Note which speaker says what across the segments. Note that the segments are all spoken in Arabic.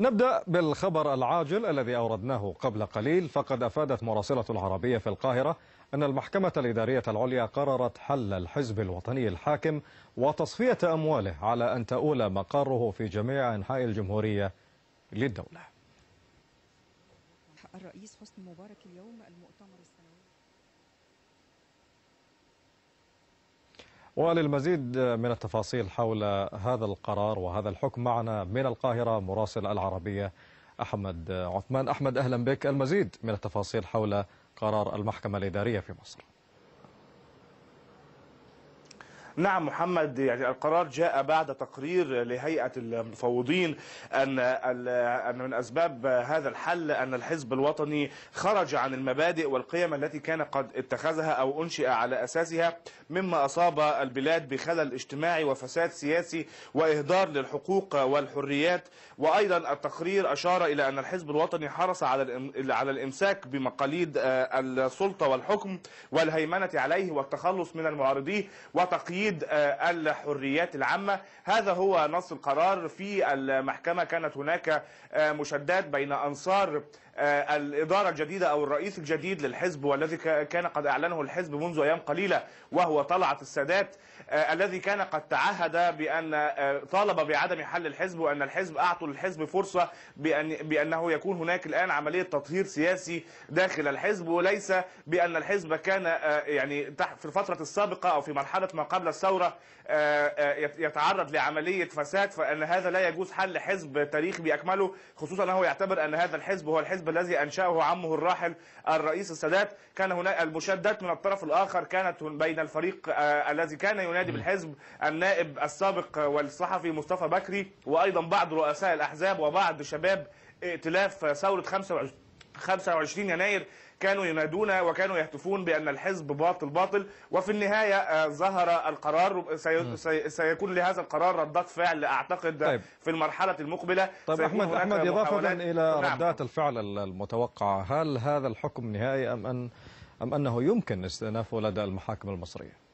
Speaker 1: نبدأ بالخبر العاجل الذي أوردناه قبل قليل فقد أفادت مراسلة العربية في القاهرة أن المحكمة الإدارية العليا قررت حل الحزب الوطني الحاكم وتصفية أمواله على أن تؤول مقره في جميع أنحاء الجمهورية للدولة الرئيس حسني مبارك اليوم المؤتمر السنوي وللمزيد من التفاصيل حول هذا القرار وهذا الحكم معنا من القاهرة مراسل العربية أحمد عثمان أحمد أهلا بك المزيد من التفاصيل حول قرار المحكمة الإدارية في مصر
Speaker 2: نعم محمد يعني القرار جاء بعد تقرير لهيئة المفوضين أن أن من أسباب هذا الحل أن الحزب الوطني خرج عن المبادئ والقيم التي كان قد اتخذها أو أنشئ على أساسها مما أصاب البلاد بخلل اجتماعي وفساد سياسي وإهدار للحقوق والحريات وأيضا التقرير أشار إلى أن الحزب الوطني حرص على على الإمساك بمقاليد آه، السلطة والحكم والهيمنة عليه والتخلص من المعارضين وتقييد تأييد آه، الحريات العامة هذا هو نص القرار في المحكمة كانت هناك آه، مشادات بين أنصار آه، الإدارة الجديدة أو الرئيس الجديد للحزب والذي كان قد أعلنه الحزب منذ أيام قليلة وهو طلعت السادات الذي كان قد تعهد بأن طالب بعدم حل الحزب وأن الحزب أعطوا للحزب فرصة بأن بأنه يكون هناك الآن عملية تطهير سياسي داخل الحزب وليس بأن الحزب كان يعني في الفترة السابقة أو في مرحلة ما قبل الثورة آه، آه، يتعرض لعملية فساد فأن هذا لا يجوز حل حزب تاريخي بأكمله خصوصا أنه يعتبر أن هذا الحزب هو الحزب الذي أنشأه عمه الراحل الرئيس السادات كان هناك المشادات من الطرف الآخر كانت بين الفريق آه، الذي كان ينادي بالحزب النائب السابق والصحفي مصطفى بكري وأيضا بعض رؤساء الأحزاب وبعض شباب ائتلاف ثورة 25 25 يناير كانوا ينادون وكانوا يهتفون بأن الحزب باطل باطل وفي النهاية آه، ظهر القرار سي سيكون لهذا القرار ردات فعل أعتقد طيب. في المرحلة المقبلة طيب أحمد, أحمد إضافة إلى نعم.
Speaker 1: ردات الفعل المتوقعة هل هذا الحكم نهائي أم, أن أم أنه يمكن استئنافه لدى المحاكم المصرية؟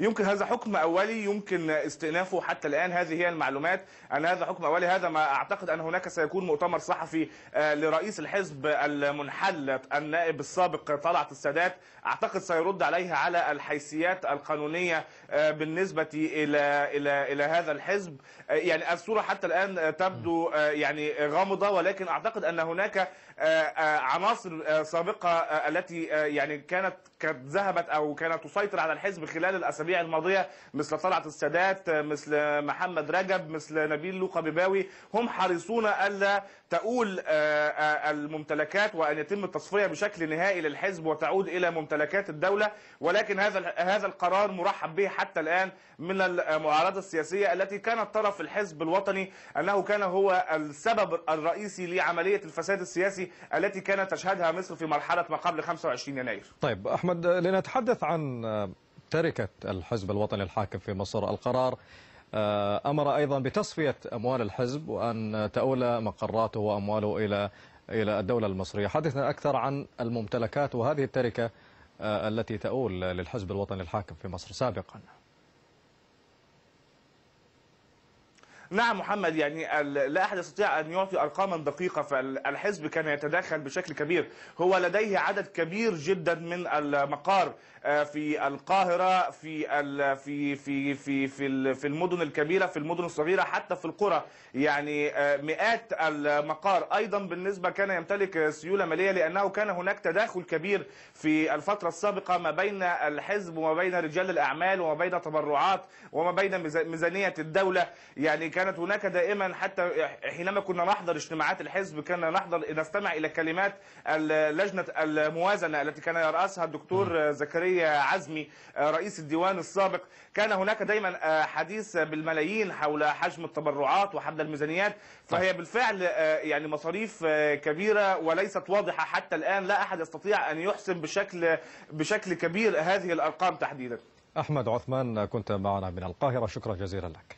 Speaker 2: يمكن هذا حكم اولي يمكن استئنافه حتى الان هذه هي المعلومات ان هذا حكم اولي هذا ما اعتقد ان هناك سيكون مؤتمر صحفي آه، لرئيس الحزب المنحل النائب السابق طلعت السادات اعتقد سيرد عليها على الحيثيات القانونيه آه، بالنسبه الى الى الى هذا الحزب آه، يعني الصوره حتى الان تبدو يعني غامضه ولكن اعتقد ان هناك عناصر سابقه التي يعني كانت كانت ذهبت او كانت تسيطر على الحزب خلال الاسابيع الاسابيع الماضيه مثل طلعت السادات مثل محمد رجب مثل نبيل لوقا بباوي هم حريصون الا تؤول آه، آه، الممتلكات وان يتم التصفيه بشكل نهائي للحزب وتعود الى ممتلكات الدوله ولكن هذا هذا القرار مرحب به حتى الان من المعارضه السياسيه التي كانت طرف الحزب الوطني انه كان هو السبب الرئيسي لعمليه الفساد السياسي التي كانت تشهدها مصر في مرحله ما قبل 25 يناير.
Speaker 1: طيب احمد لنتحدث عن تركت الحزب الوطني الحاكم في مصر القرار آه، أمر أيضا بتصفية أموال الحزب وأن تؤول مقراته وأمواله إلى إلى الدولة المصرية حدثنا أكثر عن الممتلكات وهذه التركة آه، التي تؤول للحزب الوطني الحاكم في مصر سابقاً
Speaker 2: نعم محمد يعني لا أحد يستطيع أن يعطي أرقاما دقيقة فالحزب كان يتدخل بشكل كبير هو لديه عدد كبير جدا من المقار آه، في القاهرة في في في في في في المدن الكبيرة في المدن الصغيرة حتى في القرى يعني آه، مئات المقار أيضا بالنسبة كان يمتلك سيولة مالية لأنه كان هناك تداخل كبير في الفترة السابقة ما بين الحزب وما بين رجال الأعمال وما بين تبرعات وما بين ميزانية الدولة يعني كانت هناك دائما حتى حينما كنا نحضر اجتماعات الحزب كنا نحضر نستمع إلى كلمات لجنة الموازنة التي كان يرأسها الدكتور زكريا عزمي رئيس الديوان السابق كان هناك دائما حديث بالملايين حول حجم التبرعات وحول الميزانيات فهي بالفعل يعني مصاريف كبيرة وليست واضحة حتى الآن لا أحد يستطيع أن يحسم بشكل بشكل كبير هذه الأرقام تحديدا
Speaker 1: أحمد عثمان كنت معنا من القاهرة شكرا جزيلا لك